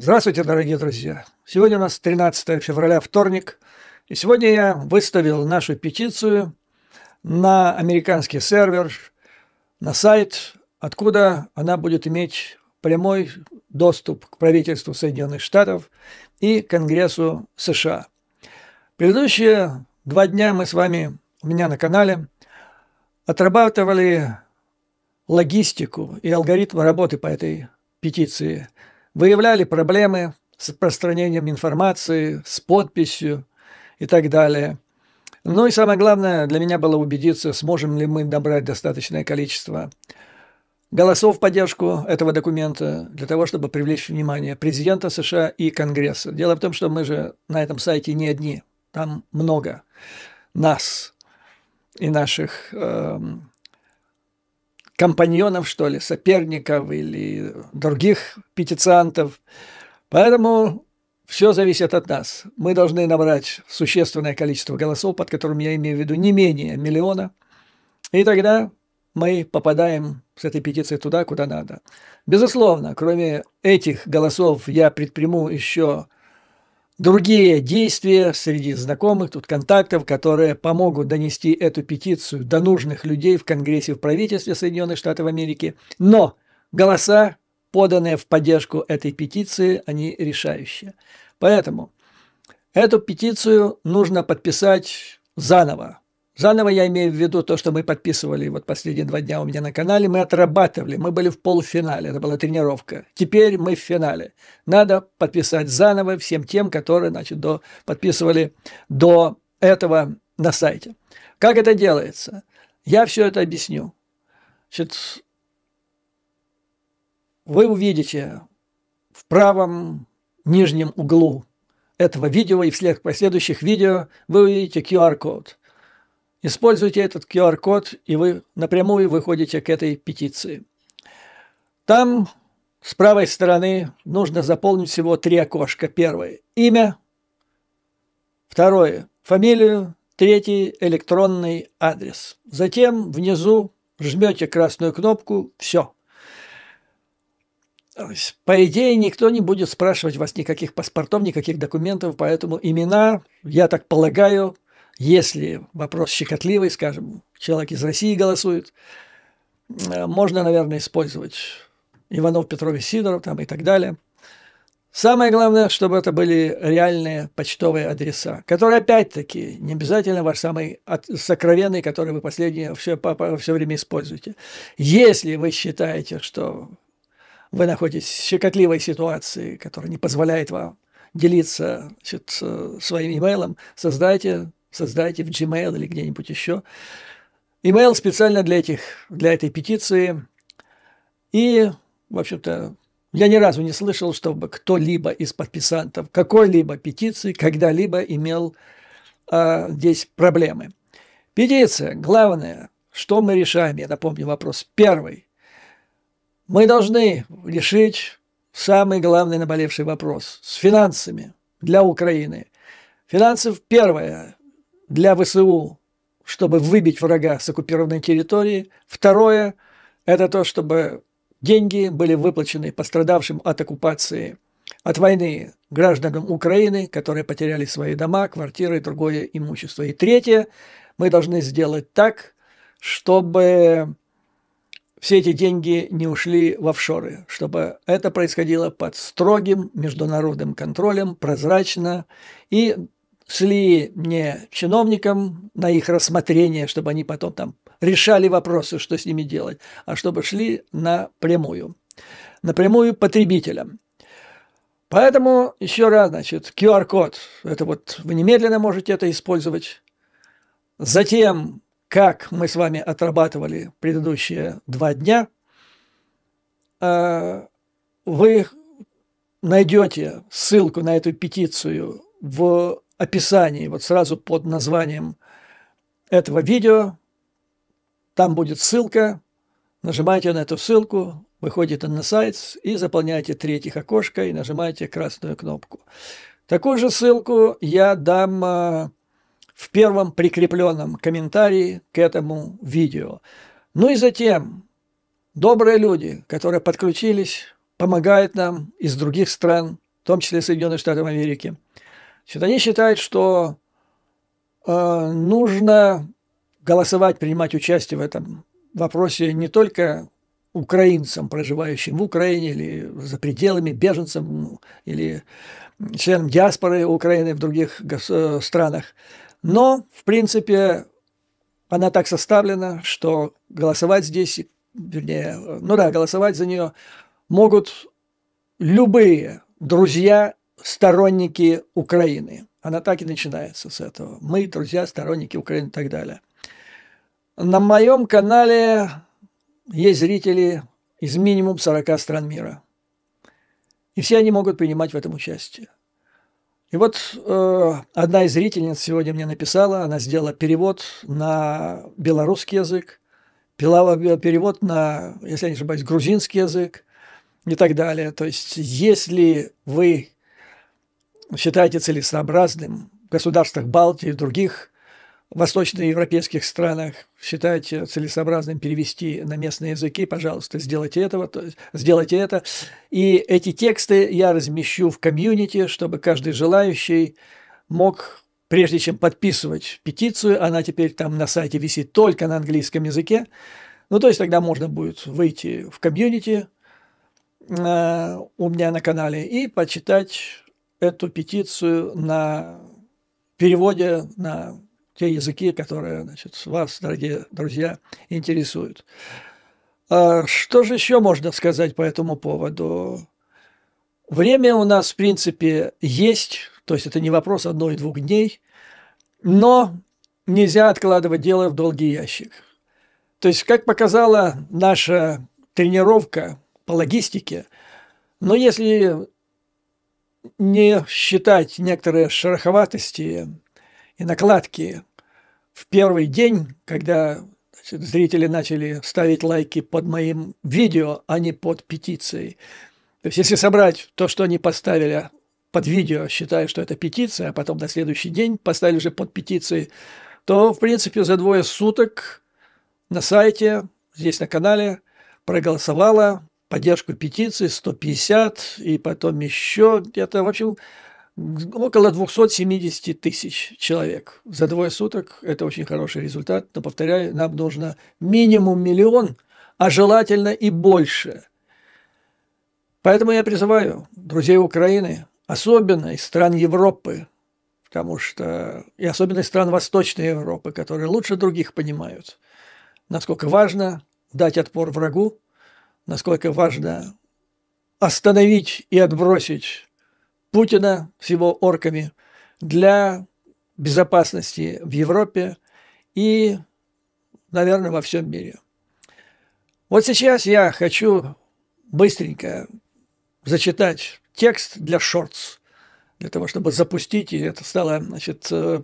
Здравствуйте, дорогие друзья! Сегодня у нас 13 февраля, вторник, и сегодня я выставил нашу петицию на американский сервер, на сайт, откуда она будет иметь прямой доступ к правительству Соединенных Штатов и Конгрессу США. Предыдущие два дня мы с вами у меня на канале отрабатывали логистику и алгоритмы работы по этой петиции – выявляли проблемы с распространением информации, с подписью и так далее. Ну и самое главное для меня было убедиться, сможем ли мы набрать достаточное количество голосов в поддержку этого документа для того, чтобы привлечь внимание президента США и Конгресса. Дело в том, что мы же на этом сайте не одни, там много нас и наших э, компаньонов, что ли, соперников или других петициантов. Поэтому все зависит от нас. Мы должны набрать существенное количество голосов, под которым я имею в виду не менее миллиона. И тогда мы попадаем с этой петицией туда, куда надо. Безусловно, кроме этих голосов я предприму еще другие действия среди знакомых, тут контактов, которые помогут донести эту петицию до нужных людей в Конгрессе и в правительстве Соединенных Штатов Америки. Но голоса, поданные в поддержку этой петиции, они решающие. Поэтому эту петицию нужно подписать заново, Заново я имею в виду то, что мы подписывали вот последние два дня у меня на канале. Мы отрабатывали, мы были в полуфинале, это была тренировка. Теперь мы в финале. Надо подписать заново всем тем, которые значит, до, подписывали до этого на сайте. Как это делается? Я все это объясню. Значит, вы увидите в правом нижнем углу этого видео и всех последующих видео вы увидите QR-код – Используйте этот QR-код, и вы напрямую выходите к этой петиции. Там с правой стороны нужно заполнить всего три окошка. Первое – имя, второе – фамилию, третий – электронный адрес. Затем внизу жмете красную кнопку «Все». По идее, никто не будет спрашивать вас никаких паспортов, никаких документов, поэтому имена, я так полагаю, если вопрос щекотливый, скажем, человек из России голосует, э, можно, наверное, использовать Иванов, Петрович, Сидоров там и так далее. Самое главное, чтобы это были реальные почтовые адреса, которые, опять-таки, не обязательно ваш самый сокровенный, который вы последнее все, все время используете. Если вы считаете, что вы находитесь в щекотливой ситуации, которая не позволяет вам делиться значит, э, своим имейлом, создайте создайте в Gmail или где-нибудь еще. Имейл специально для, этих, для этой петиции. И, в общем-то, я ни разу не слышал, чтобы кто-либо из подписантов какой-либо петиции когда-либо имел а, здесь проблемы. Петиция, главное, что мы решаем, я напомню вопрос. Первый. Мы должны решить самый главный наболевший вопрос с финансами для Украины. Финансов первое для ВСУ, чтобы выбить врага с оккупированной территории. Второе – это то, чтобы деньги были выплачены пострадавшим от оккупации, от войны гражданам Украины, которые потеряли свои дома, квартиры и другое имущество. И третье – мы должны сделать так, чтобы все эти деньги не ушли в офшоры, чтобы это происходило под строгим международным контролем, прозрачно и шли не чиновникам на их рассмотрение, чтобы они потом там решали вопросы, что с ними делать, а чтобы шли напрямую, напрямую потребителям. Поэтому еще раз, значит, QR-код, это вот вы немедленно можете это использовать. Затем, как мы с вами отрабатывали предыдущие два дня, э, вы найдете ссылку на эту петицию в описании, вот сразу под названием этого видео, там будет ссылка, нажимайте на эту ссылку, выходит на сайт и заполняйте третьих окошко и нажимаете красную кнопку. Такую же ссылку я дам а, в первом прикрепленном комментарии к этому видео. Ну и затем, добрые люди, которые подключились, помогают нам из других стран, в том числе Соединенных Штатов Америки – они считают, что э, нужно голосовать, принимать участие в этом вопросе не только украинцам, проживающим в Украине или за пределами, беженцам ну, или членам диаспоры Украины в других э, странах. Но, в принципе, она так составлена, что голосовать здесь, вернее, э, ну да, голосовать за нее могут любые друзья сторонники Украины. Она так и начинается с этого. Мы, друзья, сторонники Украины и так далее. На моем канале есть зрители из минимум 40 стран мира. И все они могут принимать в этом участие. И вот э, одна из зрительниц сегодня мне написала, она сделала перевод на белорусский язык, э, перевод на, если я не ошибаюсь, грузинский язык и так далее. То есть, если вы считаете целесообразным в государствах Балтии и других восточноевропейских странах считаете целесообразным перевести на местные языки, пожалуйста, сделайте, этого, сделайте это. И эти тексты я размещу в комьюнити, чтобы каждый желающий мог, прежде чем подписывать петицию, она теперь там на сайте висит только на английском языке, ну, то есть тогда можно будет выйти в комьюнити э, у меня на канале и почитать эту петицию на переводе на те языки, которые значит, вас, дорогие друзья, интересуют. А что же еще можно сказать по этому поводу? Время у нас, в принципе, есть, то есть это не вопрос одной-двух дней, но нельзя откладывать дело в долгий ящик. То есть, как показала наша тренировка по логистике, но если не считать некоторые шероховатости и накладки в первый день, когда значит, зрители начали ставить лайки под моим видео, а не под петицией. То есть, если собрать то, что они поставили под видео, считая, что это петиция, а потом на следующий день поставили уже под петицией, то, в принципе, за двое суток на сайте, здесь на канале проголосовало поддержку петиции 150 и потом еще где-то, в общем, около 270 тысяч человек. За двое суток это очень хороший результат, но, повторяю, нам нужно минимум миллион, а желательно и больше. Поэтому я призываю друзей Украины, особенно из стран Европы, потому что и особенно из стран Восточной Европы, которые лучше других понимают, насколько важно дать отпор врагу, насколько важно остановить и отбросить Путина с его орками для безопасности в Европе и, наверное, во всем мире. Вот сейчас я хочу быстренько зачитать текст для шортс, для того, чтобы запустить, и это стало, значит, э,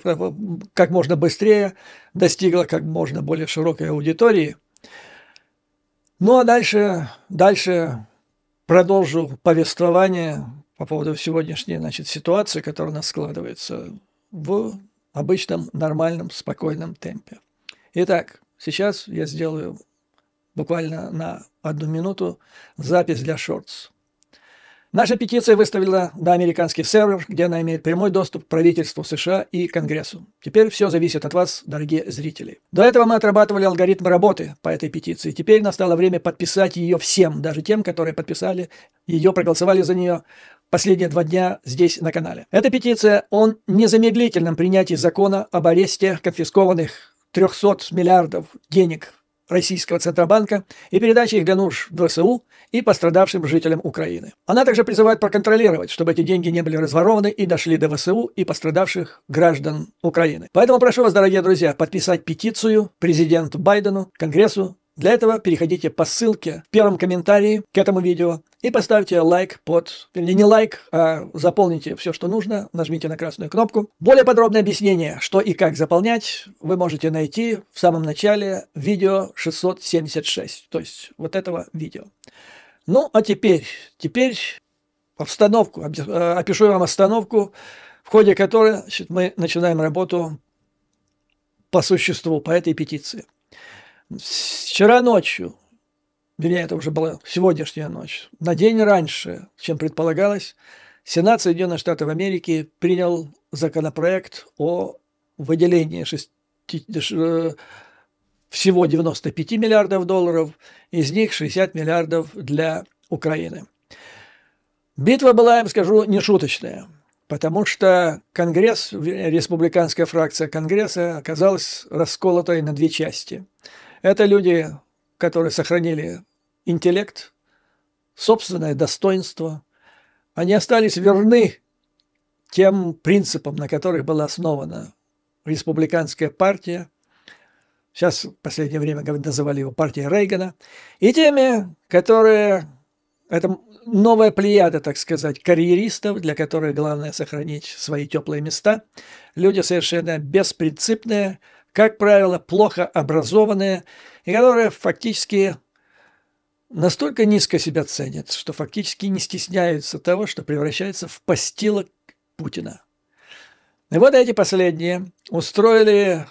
как можно быстрее, достигло как можно более широкой аудитории – ну а дальше, дальше продолжу повествование по поводу сегодняшней значит, ситуации, которая у нас складывается в обычном, нормальном, спокойном темпе. Итак, сейчас я сделаю буквально на одну минуту запись для шортс. Наша петиция выставлена на американский сервер, где она имеет прямой доступ к правительству США и Конгрессу. Теперь все зависит от вас, дорогие зрители. До этого мы отрабатывали алгоритм работы по этой петиции. Теперь настало время подписать ее всем, даже тем, которые подписали ее, проголосовали за нее последние два дня здесь на канале. Эта петиция о незамедлительном принятии закона об аресте конфискованных 300 миллиардов денег Российского Центробанка и передачи их для нужд в ВСУ и пострадавшим жителям Украины. Она также призывает проконтролировать, чтобы эти деньги не были разворованы и дошли до ВСУ и пострадавших граждан Украины. Поэтому прошу вас, дорогие друзья, подписать петицию президенту Байдену, Конгрессу для этого переходите по ссылке в первом комментарии к этому видео и поставьте лайк под... Или не лайк, а заполните все, что нужно, нажмите на красную кнопку. Более подробное объяснение, что и как заполнять, вы можете найти в самом начале видео 676, то есть вот этого видео. Ну, а теперь, теперь обстановку, э, опишу вам обстановку, в ходе которой значит, мы начинаем работу по существу, по этой петиции. Вчера ночью, вернее, это уже была сегодняшняя ночь, на день раньше, чем предполагалось, Сенат Соединенных Штатов Америки принял законопроект о выделении 6, э, всего 95 миллиардов долларов, из них 60 миллиардов для Украины. Битва была, я вам скажу, нешуточная, потому что Конгресс, республиканская фракция Конгресса оказалась расколотой на две части – это люди, которые сохранили интеллект, собственное достоинство. Они остались верны тем принципам, на которых была основана республиканская партия. Сейчас в последнее время называли его партией Рейгана. И теми, которые... Это новая плеяда, так сказать, карьеристов, для которых главное сохранить свои теплые места. Люди совершенно беспринципные – как правило, плохо образованные, и которые фактически настолько низко себя ценят, что фактически не стесняются того, что превращается в постилок Путина. И вот эти последние устроили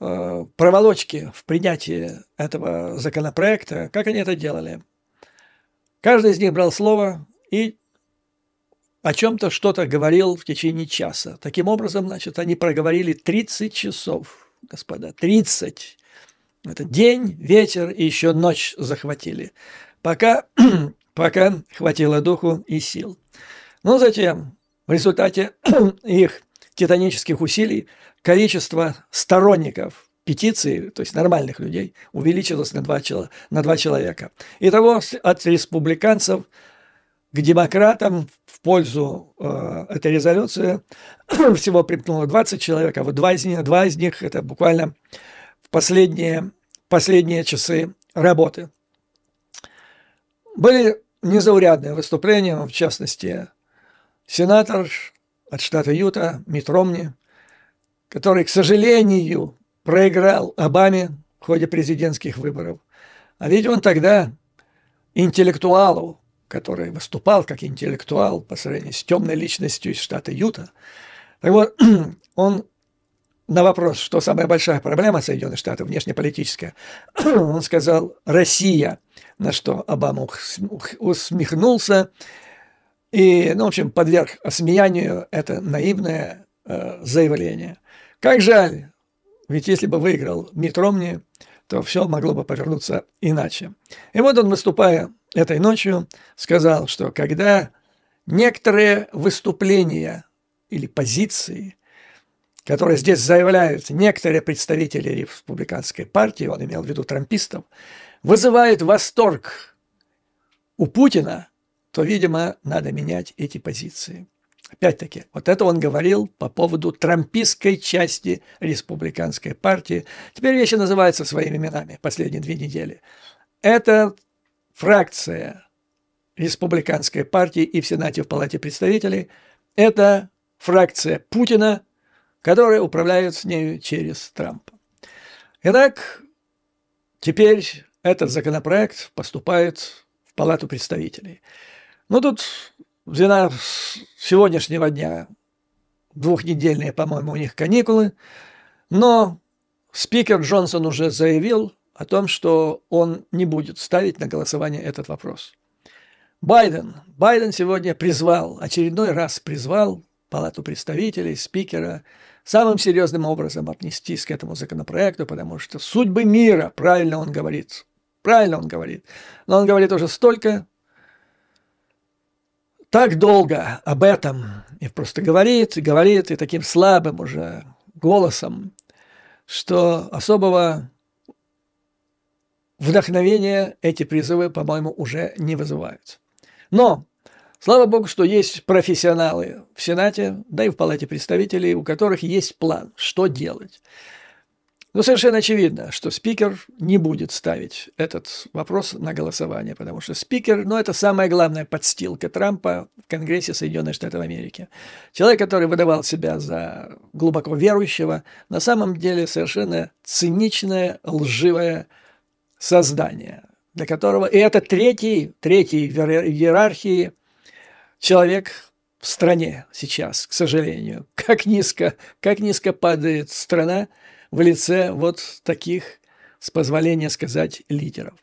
э, проволочки в принятии этого законопроекта. Как они это делали? Каждый из них брал слово и о чем-то что-то говорил в течение часа. Таким образом, значит, они проговорили 30 часов, господа, 30. Это день, ветер и еще ночь захватили. Пока, пока хватило духу и сил. Но ну, затем, в результате их титанических усилий, количество сторонников петиции, то есть нормальных людей, увеличилось на два, на два человека. Итого от республиканцев – к демократам в пользу э, этой резолюции всего примкнуло 20 человек, а вот два из них, два из них это буквально в последние, последние часы работы. Были незаурядные выступления, в частности, сенатор от штата Юта Мит Ромни, который, к сожалению, проиграл Обаме в ходе президентских выборов. А ведь он тогда интеллектуалу, который выступал как интеллектуал по сравнению с темной личностью из штата Юта. Так вот, он на вопрос, что самая большая проблема Соединенных Штатов, внешнеполитическая, он сказал «Россия», на что Обама усмехнулся и, ну, в общем, подверг осмеянию это наивное э, заявление. Как жаль, ведь если бы выиграл Митт Ромни – то все могло бы повернуться иначе. И вот он, выступая этой ночью, сказал, что когда некоторые выступления или позиции, которые здесь заявляют некоторые представители республиканской партии, он имел в виду трампистов, вызывают восторг у Путина, то, видимо, надо менять эти позиции. Опять-таки, вот это он говорил по поводу трампистской части республиканской партии. Теперь вещи называются своими именами последние две недели. Это фракция республиканской партии и в Сенате, в Палате представителей. Это фракция Путина, которая управляет с нею через Трампа. Итак, теперь этот законопроект поступает в Палату представителей. Ну, тут Звена сегодняшнего дня двухнедельные, по-моему, у них каникулы. Но спикер Джонсон уже заявил о том, что он не будет ставить на голосование этот вопрос. Байден. Байден сегодня призвал, очередной раз призвал Палату представителей, спикера самым серьезным образом отнестись к этому законопроекту, потому что судьбы мира, правильно он говорит, правильно он говорит. Но он говорит уже столько, так долго об этом и просто говорит, и говорит, и таким слабым уже голосом, что особого вдохновения эти призывы, по-моему, уже не вызывают. Но Слава богу, что есть профессионалы в Сенате, да и в Палате представителей, у которых есть план, что делать. Но совершенно очевидно, что спикер не будет ставить этот вопрос на голосование, потому что спикер, ну, это самая главная подстилка Трампа в Конгрессе Соединенных Штатов Америки. Человек, который выдавал себя за глубоко верующего, на самом деле совершенно циничное, лживое создание, для которого... И это третий, третий в иерархии человек, в стране сейчас, к сожалению. Как низко, как низко падает страна, в лице вот таких, с позволения сказать, лидеров.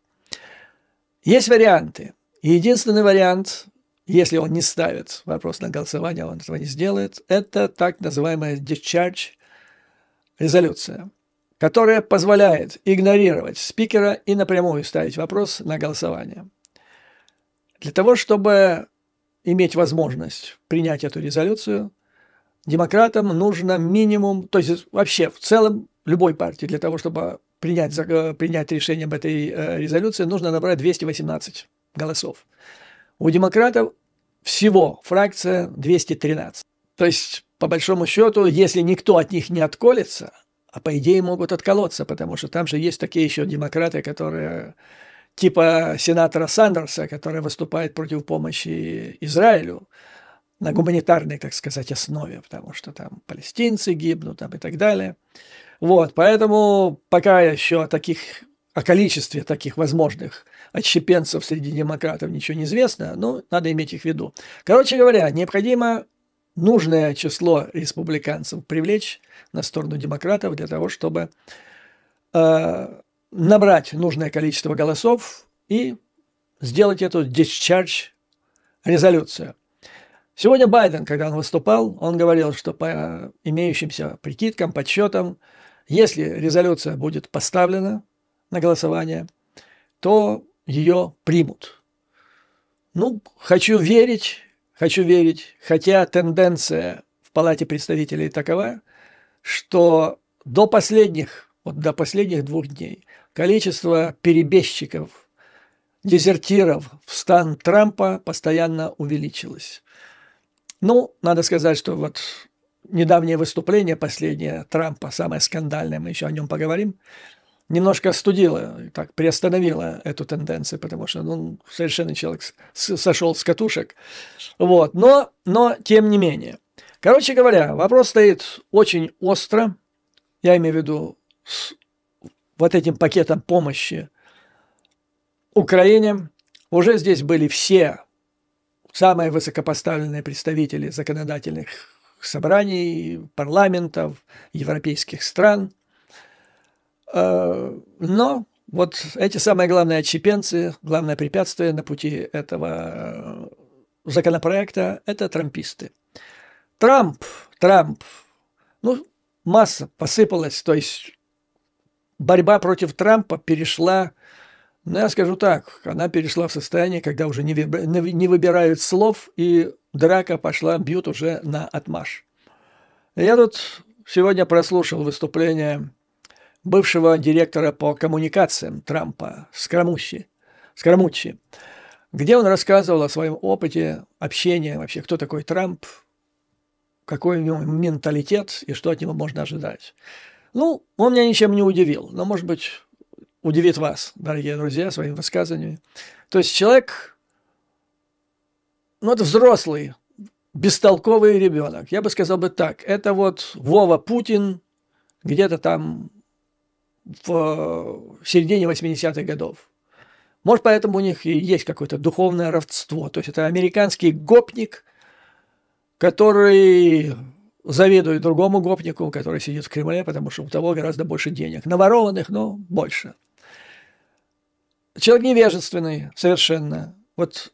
Есть варианты. единственный вариант, если он не ставит вопрос на голосование, а он этого не сделает, это так называемая discharge резолюция, которая позволяет игнорировать спикера и напрямую ставить вопрос на голосование. Для того, чтобы иметь возможность принять эту резолюцию, демократам нужно минимум, то есть вообще в целом любой партии для того, чтобы принять, э, принять решение об этой э, резолюции, нужно набрать 218 голосов. У демократов всего фракция 213. То есть, по большому счету, если никто от них не отколется, а по идее могут отколоться, потому что там же есть такие еще демократы, которые типа сенатора Сандерса, который выступает против помощи Израилю на гуманитарной, так сказать, основе, потому что там палестинцы гибнут там, и так далее. Вот, поэтому пока еще таких, о количестве таких возможных отщепенцев среди демократов ничего не известно, но надо иметь их в виду. Короче говоря, необходимо нужное число республиканцев привлечь на сторону демократов для того, чтобы э, набрать нужное количество голосов и сделать эту discharge резолюцию. Сегодня Байден, когда он выступал, он говорил, что по имеющимся прикидкам, подсчетам, если резолюция будет поставлена на голосование, то ее примут. Ну, хочу верить, хочу верить, хотя тенденция в Палате представителей такова, что до последних, вот до последних двух дней количество перебежчиков, дезертиров в стан Трампа постоянно увеличилось. Ну, надо сказать, что вот недавнее выступление последнее Трампа, самое скандальное, мы еще о нем поговорим, немножко студило, так приостановило эту тенденцию, потому что ну, он совершенно человек сошел с катушек. Вот. Но, но тем не менее. Короче говоря, вопрос стоит очень остро, я имею в виду с вот этим пакетом помощи Украине. Уже здесь были все самые высокопоставленные представители законодательных собраний, парламентов европейских стран. Э, но вот эти самые главные отщепенцы, главное препятствие на пути этого э, законопроекта – это трамписты. Трамп, Трамп, ну, масса посыпалась, то есть борьба против Трампа перешла ну я скажу так, она перешла в состояние, когда уже не, виб... не выбирают слов, и драка пошла, бьют уже на отмаш. Я тут сегодня прослушал выступление бывшего директора по коммуникациям Трампа Скрамучи, Скрамучи где он рассказывал о своем опыте общения, вообще кто такой Трамп, какой у него менталитет и что от него можно ожидать. Ну, он меня ничем не удивил, но, может быть, удивит вас, дорогие друзья, своими высказываниями. То есть человек, ну это взрослый, бестолковый ребенок. Я бы сказал бы так, это вот Вова Путин где-то там в э, середине 80-х годов. Может, поэтому у них и есть какое-то духовное родство. То есть это американский гопник, который завидует другому гопнику, который сидит в Кремле, потому что у того гораздо больше денег. Наворованных, но больше. Человек невежественный совершенно. Вот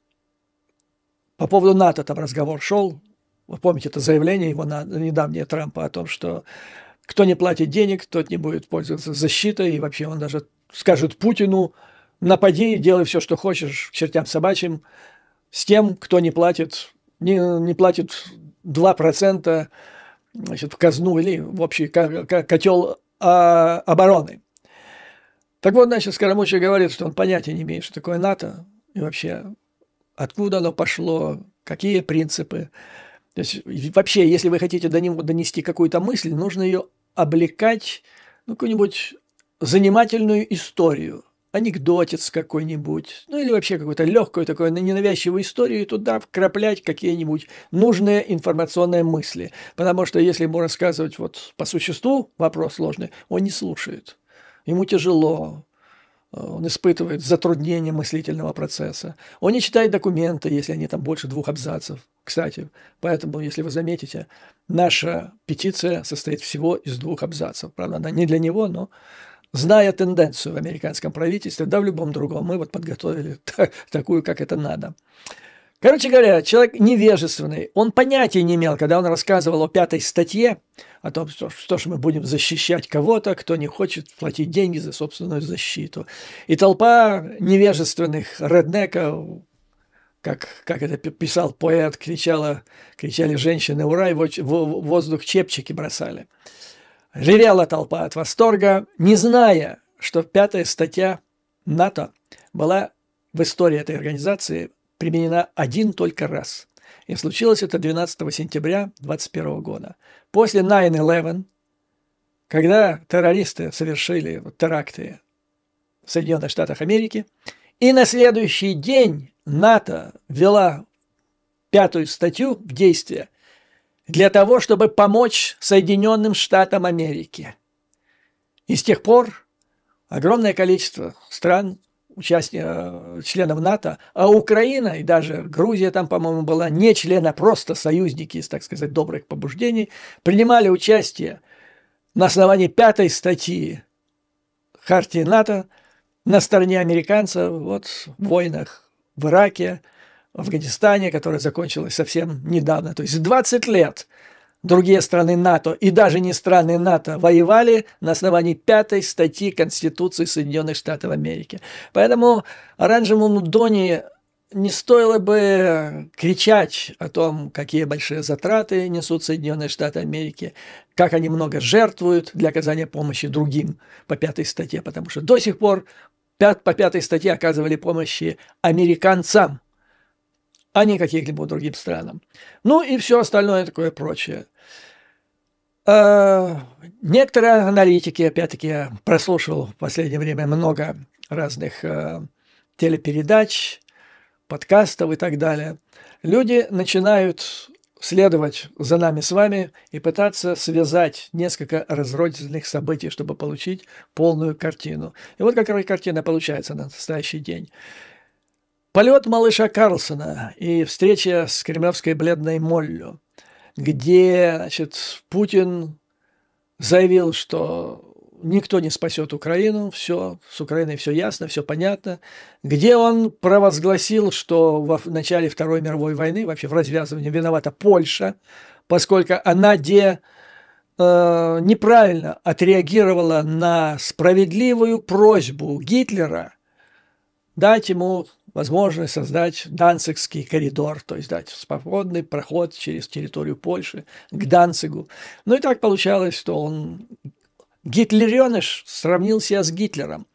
по поводу НАТО там разговор шел. Вы помните это заявление его на, недавнее Трампа о том, что кто не платит денег, тот не будет пользоваться защитой. И вообще он даже скажет Путину, напади, делай все, что хочешь, к чертям собачьим, с тем, кто не платит, не, не платит 2% значит, в казну или в общий котел а, обороны. Так вот, значит, Скоромучий говорит, что он понятия не имеет, что такое НАТО и вообще откуда оно пошло, какие принципы. То есть, вообще, если вы хотите до него донести какую-то мысль, нужно ее облекать ну, какую-нибудь занимательную историю, анекдотец какой-нибудь, ну или вообще какую-то легкую такую ненавязчивую историю, и туда вкраплять какие-нибудь нужные информационные мысли. Потому что если ему рассказывать вот по существу вопрос сложный, он не слушает ему тяжело, э, он испытывает затруднение мыслительного процесса. Он не читает документы, если они там больше двух абзацев. Кстати, поэтому, если вы заметите, наша петиция состоит всего из двух абзацев. Правда, она не для него, но зная тенденцию в американском правительстве, да в любом другом, мы вот подготовили такую, как это надо. Короче говоря, человек невежественный. Он понятия не имел, когда он рассказывал о пятой статье, о том, что, что же мы будем защищать кого-то, кто не хочет платить деньги за собственную защиту. И толпа невежественных реднеков, как, как это писал поэт, кричала, кричали женщины «Ура!» и в, в воздух чепчики бросали. Ревела толпа от восторга, не зная, что пятая статья НАТО была в истории этой организации – применена один только раз. И случилось это 12 сентября 2021 года. После 9-11, когда террористы совершили теракты в Соединенных Штатах Америки, и на следующий день НАТО ввела пятую статью в действие для того, чтобы помочь Соединенным Штатам Америки. И с тех пор огромное количество стран участников, э, членов НАТО, а Украина и даже Грузия там, по-моему, была не члена, просто союзники из, так сказать, добрых побуждений, принимали участие на основании пятой статьи Хартии НАТО на стороне американцев вот, в войнах в Ираке, в Афганистане, которая закончилась совсем недавно. То есть 20 лет – другие страны НАТО и даже не страны НАТО воевали на основании пятой статьи Конституции Соединенных Штатов Америки. Поэтому оранжевому Дони не стоило бы кричать о том, какие большие затраты несут Соединенные Штаты Америки, как они много жертвуют для оказания помощи другим по пятой статье, потому что до сих пор по пятой статье оказывали помощи американцам – а не каким-либо другим странам. Ну и все остальное такое прочее. А, некоторые аналитики, опять-таки, я прослушивал в последнее время много разных а, телепередач, подкастов и так далее. Люди начинают следовать за нами с вами и пытаться связать несколько разрозненных событий, чтобы получить полную картину. И вот какая картина получается на настоящий день. Полет малыша Карлсона и встреча с кремлевской бледной Моллю, где значит, Путин заявил, что никто не спасет Украину, все, с Украиной все ясно, все понятно, где он провозгласил, что в начале Второй мировой войны, вообще в развязывании, виновата Польша, поскольку она где э, неправильно отреагировала на справедливую просьбу Гитлера дать ему возможность создать Данцигский коридор, то есть дать свободный проход через территорию Польши к Данцигу. Ну и так получалось, что он гитлереныш сравнил себя с Гитлером.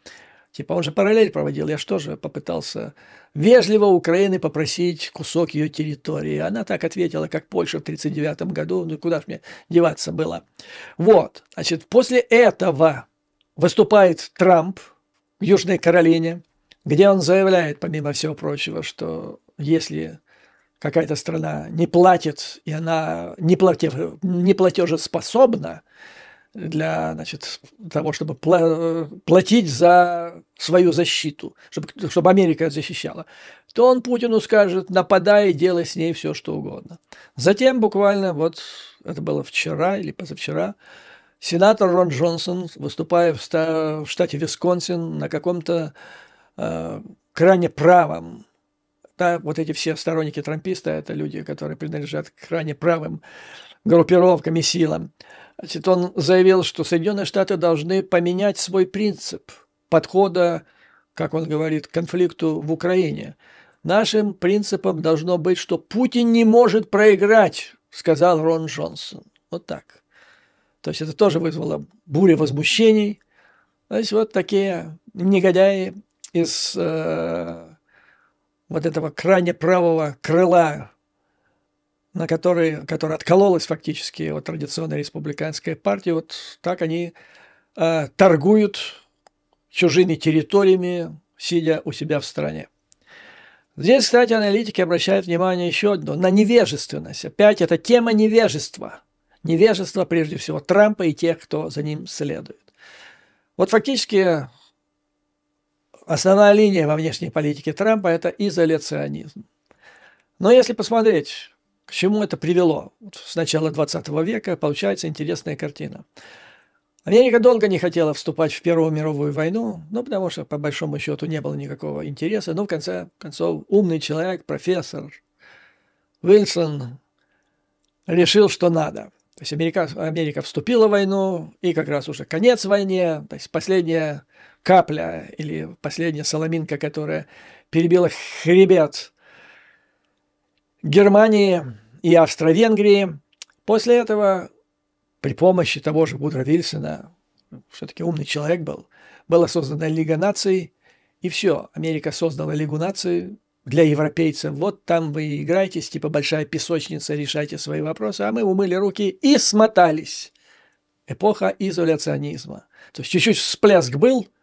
Типа он же параллель проводил, я что же попытался вежливо Украины попросить кусок ее территории. Она так ответила, как Польша в 1939 году, ну куда ж мне деваться было. Вот, значит, после этого выступает Трамп в Южной Каролине – где он заявляет, помимо всего прочего, что если какая-то страна не платит, и она не, платеж, не платежеспособна для значит, того, чтобы платить за свою защиту, чтобы, чтобы Америка защищала, то он Путину скажет, нападай и делай с ней все, что угодно. Затем буквально, вот это было вчера или позавчера, сенатор Рон Джонсон, выступая в штате Висконсин на каком-то Э, крайне правым. Да, вот эти все сторонники трамписта – это люди, которые принадлежат к крайне правым группировкам и силам. Значит, он заявил, что Соединенные Штаты должны поменять свой принцип подхода, как он говорит, к конфликту в Украине. Нашим принципом должно быть, что Путин не может проиграть, сказал Рон Джонсон. Вот так. То есть это тоже вызвало бурю возмущений. То есть вот такие негодяи из э, вот этого крайне правого крыла, на который, который откололась фактически вот традиционная республиканская партия, вот так они э, торгуют чужими территориями, сидя у себя в стране. Здесь, кстати, аналитики обращают внимание еще одно, на невежественность. Опять это тема невежества. Невежество, прежде всего, Трампа и тех, кто за ним следует. Вот фактически основная линия во внешней политике Трампа – это изоляционизм. Но если посмотреть, к чему это привело вот с начала 20 века, получается интересная картина. Америка долго не хотела вступать в Первую мировую войну, ну, потому что, по большому счету, не было никакого интереса. Но, ну, в конце концов, умный человек, профессор Вильсон решил, что надо. То есть Америка, Америка вступила в войну, и как раз уже конец войне, то есть последняя капля или последняя соломинка, которая перебила хребет Германии и Австро-Венгрии. После этого при помощи того же Будра Вильсона, все-таки умный человек был, была создана Лига наций, и все, Америка создала Лигу наций для европейцев. Вот там вы играетесь, типа большая песочница, решайте свои вопросы, а мы умыли руки и смотались. Эпоха изоляционизма. То есть чуть-чуть всплеск был –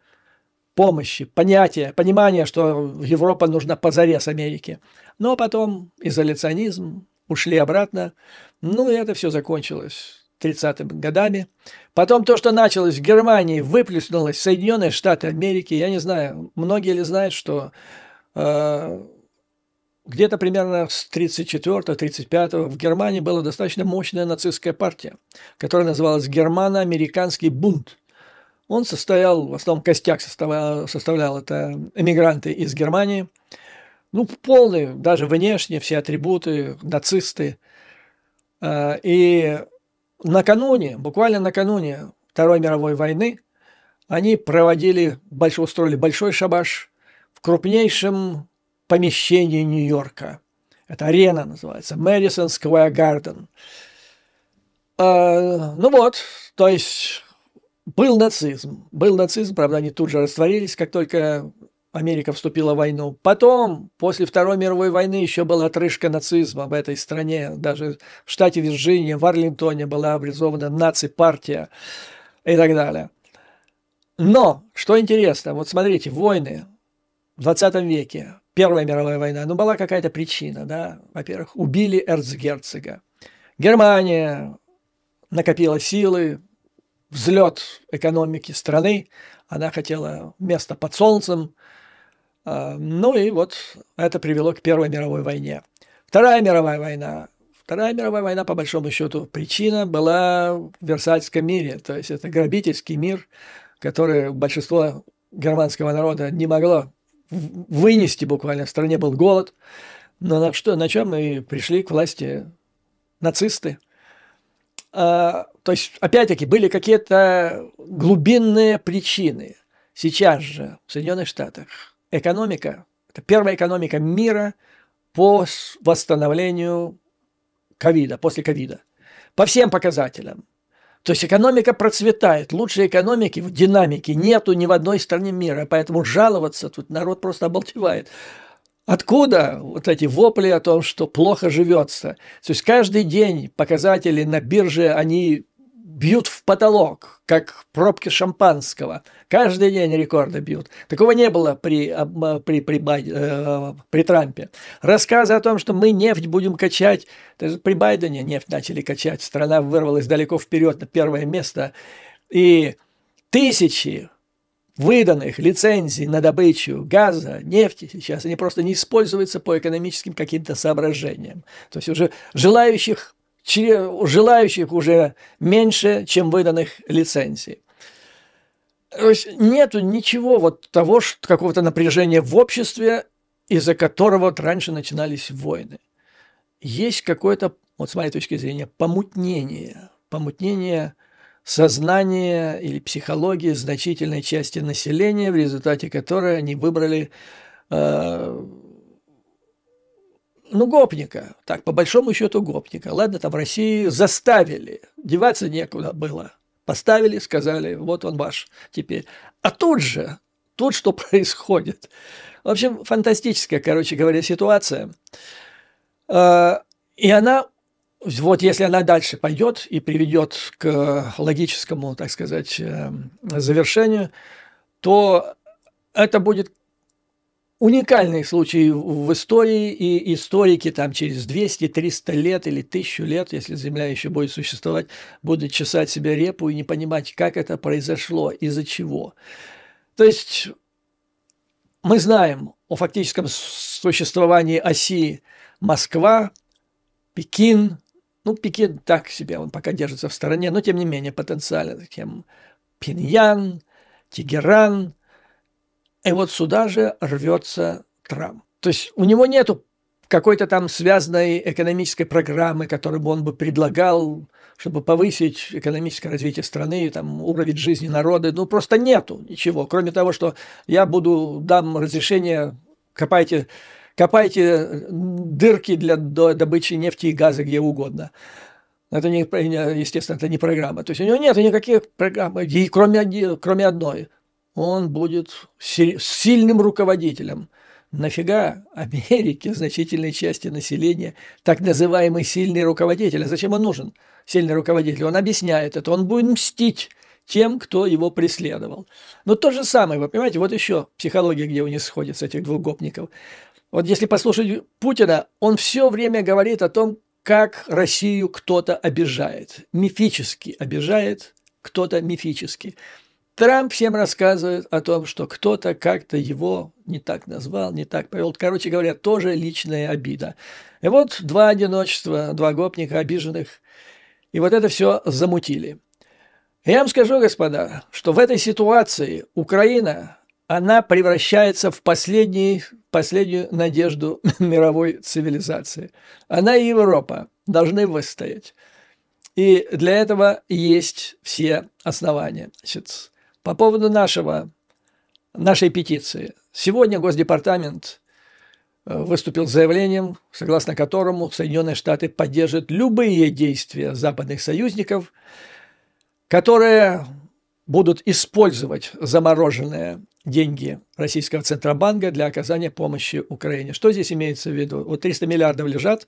помощи, понятия, понимания, что Европа нужна позарез Америки Но потом изоляционизм, ушли обратно. Ну и это все закончилось 30-ми годами. Потом то, что началось в Германии, выплеснулось в Соединенные Штаты Америки. Я не знаю, многие ли знают, что э, где-то примерно с 34-35 в Германии была достаточно мощная нацистская партия, которая называлась Германо-Американский бунт. Он состоял, в основном костяк составлял, составлял это эмигранты из Германии. Ну, полные даже внешне, все атрибуты, нацисты. А, и накануне, буквально накануне Второй мировой войны, они проводили, большой, устроили большой шабаш в крупнейшем помещении Нью-Йорка. Это арена называется, Madison Square Garden. А, ну вот, то есть был нацизм. Был нацизм, правда, они тут же растворились, как только Америка вступила в войну. Потом, после Второй мировой войны, еще была отрыжка нацизма в этой стране. Даже в штате Вирджиния, в Арлингтоне была образована наципартия и так далее. Но, что интересно, вот смотрите, войны в 20 веке, Первая мировая война, ну, была какая-то причина, да. Во-первых, убили эрцгерцога. Германия накопила силы, взлет экономики страны, она хотела место под солнцем, а, ну и вот это привело к Первой мировой войне. Вторая мировая война. Вторая мировая война, по большому счету, причина была в Версальском мире. То есть это грабительский мир, который большинство германского народа не могло вынести буквально. В стране был голод. Но на, что, на чем и пришли к власти нацисты – Э, то есть, опять-таки, были какие-то глубинные причины. Сейчас же в Соединенных Штатах экономика, это первая экономика мира по восстановлению ковида, после ковида. По всем показателям. То есть экономика процветает, лучшей экономики в динамике нету ни в одной стране мира, поэтому жаловаться тут народ просто обалдевает. Откуда вот эти вопли о том, что плохо живется? То есть каждый день показатели на бирже, они бьют в потолок, как пробки шампанского. Каждый день рекорды бьют. Такого не было при, при, при, э, при Трампе. Рассказы о том, что мы нефть будем качать. при Байдене нефть начали качать. Страна вырвалась далеко вперед на первое место. И тысячи выданных лицензий на добычу газа, нефти сейчас, они просто не используются по экономическим каким-то соображениям. То есть уже желающих, желающих уже меньше, чем выданных лицензий. То есть нету ничего вот того, какого-то напряжения в обществе, из-за которого вот раньше начинались войны. Есть какое-то, вот с моей точки зрения, помутнение, помутнение – сознание или психологии значительной части населения, в результате которой они выбрали э, ну, гопника, так, по большому счету гопника. Ладно, там в России заставили, деваться некуда было. Поставили, сказали, вот он ваш теперь. А тут же, тут что происходит. В общем, фантастическая, короче говоря, ситуация. Э, и она вот если она дальше пойдет и приведет к логическому, так сказать, э, завершению, то это будет уникальный случай в истории, и историки там через 200-300 лет или 1000 лет, если Земля еще будет существовать, будут чесать себе репу и не понимать, как это произошло, из-за чего. То есть мы знаем о фактическом существовании оси Москва, Пекин, ну, Пике так себе, он пока держится в стороне, но тем не менее потенциально таким Пиньян, Тегеран. И вот сюда же рвется Трамп. То есть у него нету какой-то там связанной экономической программы, которую бы он бы предлагал, чтобы повысить экономическое развитие страны, там, уровень жизни народа. Ну, просто нету ничего, кроме того, что я буду, дам разрешение, копайте Копайте э, дырки для добычи нефти и газа где угодно. Это, не, естественно, это не программа. То есть у него нет никаких программ, и кроме, кроме одной. Он будет сильным руководителем. Нафига Америке, значительной части населения, так называемый сильный руководитель? А зачем он нужен, сильный руководитель? Он объясняет это, он будет мстить тем, кто его преследовал. Но то же самое, вы понимаете, вот еще психология, где у них сходится этих двух гопников. Вот если послушать Путина, он все время говорит о том, как Россию кто-то обижает. Мифически обижает, кто-то мифически. Трамп всем рассказывает о том, что кто-то как-то его не так назвал, не так повел. Короче говоря, тоже личная обида. И вот два одиночества, два гопника обиженных. И вот это все замутили. Я вам скажу, господа, что в этой ситуации Украина она превращается в последний, последнюю надежду мировой цивилизации. Она и Европа должны выстоять. И для этого есть все основания. Значит, по поводу нашего, нашей петиции. Сегодня Госдепартамент э, выступил с заявлением, согласно которому Соединенные Штаты поддержат любые действия западных союзников, которые будут использовать замороженные деньги российского Центробанка для оказания помощи Украине. Что здесь имеется в виду? Вот 300 миллиардов лежат,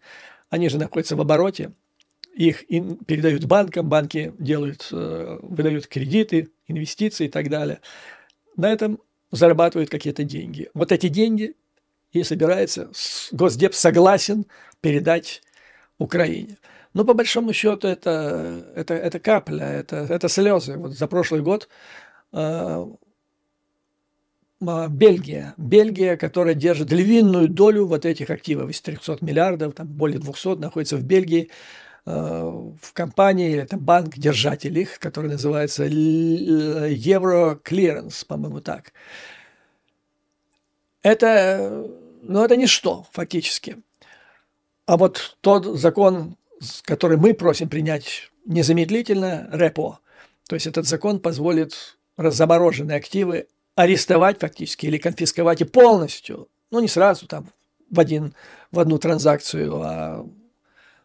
они же находятся в обороте, их передают банкам, банки делают, э, выдают кредиты, инвестиции и так далее. На этом зарабатывают какие-то деньги. Вот эти деньги и собирается, Госдеп согласен передать Украине. Но по большому счету это, это, это капля, это, это слезы. Вот за прошлый год э, а, Бельгия. Бельгия, которая держит львиную долю вот этих активов из 300 миллиардов, там более 200 находится в Бельгии, а, в компании, это банк-держатель их, который называется Euro Clearance, э, по-моему, так. Это, ну, это ничто фактически. А вот тот закон, который мы просим принять незамедлительно, репо, то есть этот закон позволит замороженные активы арестовать фактически или конфисковать и полностью, ну не сразу там в, один, в одну транзакцию, а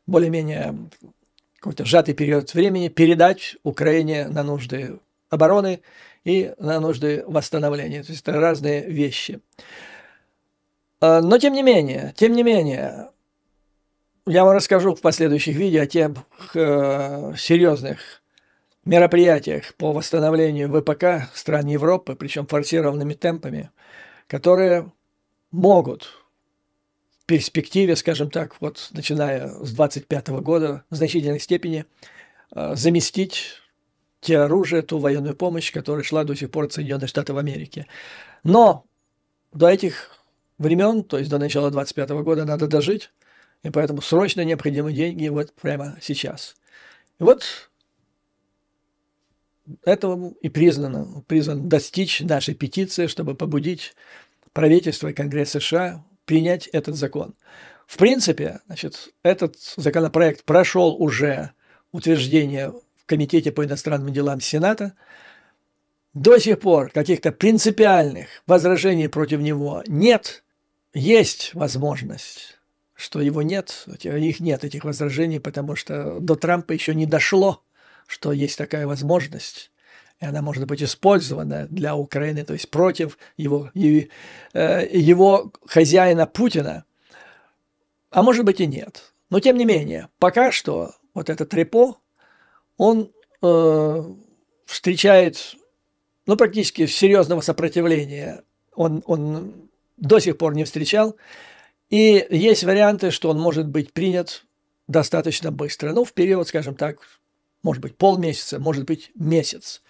более-менее какой-то сжатый период времени передать Украине на нужды обороны и на нужды восстановления. То есть это разные вещи. А, но тем не менее, тем не менее, я вам расскажу в последующих видео о тех э, серьезных мероприятиях по восстановлению ВПК стран Европы, причем форсированными темпами, которые могут в перспективе, скажем так, вот начиная с 25 года в значительной степени э, заместить те оружие, ту военную помощь, которая шла до сих пор от Соединенных Штатов Америки. Но до этих времен, то есть до начала 25 года, надо дожить, и поэтому срочно необходимы деньги вот прямо сейчас. И вот этого и признано, призван достичь наша петиция, чтобы побудить правительство и Конгресс США принять этот закон. В принципе, значит, этот законопроект прошел уже утверждение в Комитете по иностранным делам Сената. До сих пор каких-то принципиальных возражений против него нет. Есть возможность, что его нет, их нет, этих возражений, потому что до Трампа еще не дошло что есть такая возможность, и она может быть использована для Украины, то есть против его, э, его хозяина Путина, а может быть и нет. Но тем не менее, пока что вот этот репо, он э, встречает ну, практически серьезного сопротивления. Он, он до сих пор не встречал. И есть варианты, что он может быть принят достаточно быстро. Ну, в период, скажем так, может быть полмесяца, может быть месяц.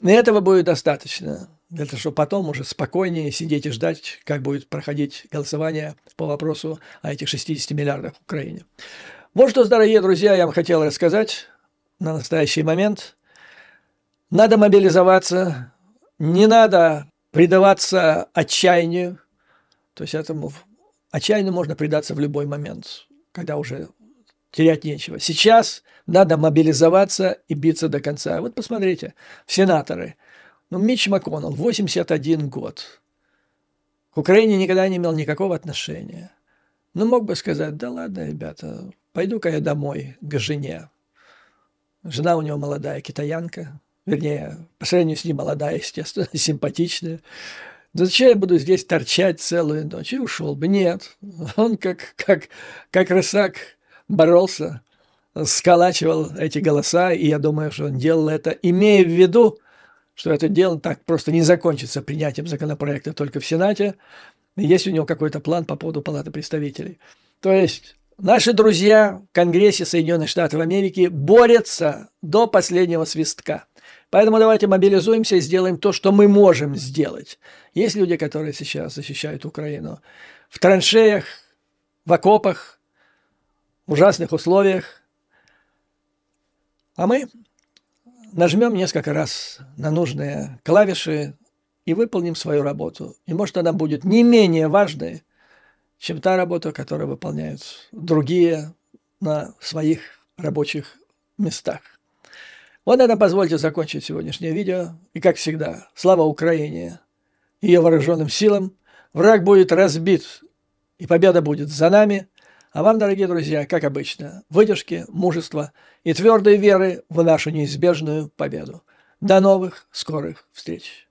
И этого будет достаточно для того, чтобы потом уже спокойнее сидеть и ждать, как будет проходить голосование по вопросу о этих 60 миллиардах в Украине. Вот что, дорогие друзья, я вам хотел рассказать на настоящий момент. Надо мобилизоваться, не надо предаваться отчаянию, то есть этому отчаянию можно предаться в любой момент, когда уже терять нечего. Сейчас надо мобилизоваться и биться до конца. Вот посмотрите, сенаторы. Ну, Митч МакКоннелл, 81 год. К Украине никогда не имел никакого отношения. Ну, мог бы сказать, да ладно, ребята, пойду-ка я домой к жене. Жена у него молодая китаянка, вернее, по сравнению с ним молодая, естественно, симпатичная. Да зачем я буду здесь торчать целую ночь? И ушел бы. Нет. Он как, как, как рысак боролся, сколачивал эти голоса, и я думаю, что он делал это, имея в виду, что это дело так просто не закончится принятием законопроекта только в Сенате. Есть у него какой-то план по поводу Палаты представителей. То есть наши друзья в Конгрессе Соединенных Штатов Америки борются до последнего свистка. Поэтому давайте мобилизуемся и сделаем то, что мы можем сделать. Есть люди, которые сейчас защищают Украину в траншеях, в окопах, в ужасных условиях. А мы нажмем несколько раз на нужные клавиши и выполним свою работу. И может она будет не менее важной, чем та работа, которую выполняют другие на своих рабочих местах. Вот это позвольте закончить сегодняшнее видео. И как всегда, слава Украине и ее вооруженным силам. Враг будет разбит, и победа будет за нами – а вам, дорогие друзья, как обычно, выдержки, мужества и твердой веры в нашу неизбежную победу. До новых скорых встреч!